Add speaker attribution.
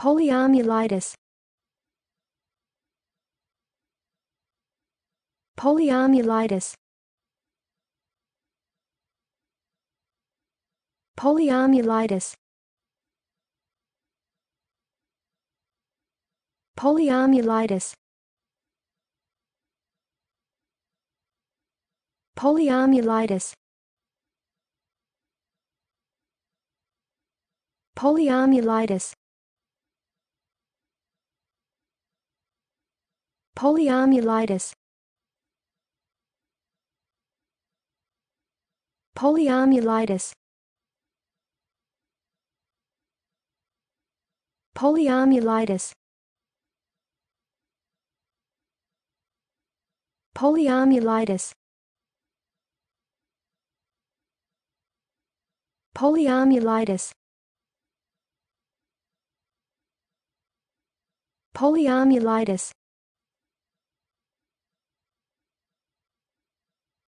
Speaker 1: Polyomyelitis Polyomyelitis Polyomyelitis Polyomyelitis Polyomyelitis Polyomyelitis Polyomyelitis Polyomyelitis Polyomyelitis Polyomyelitis Polyomyelitis Polyomyelitis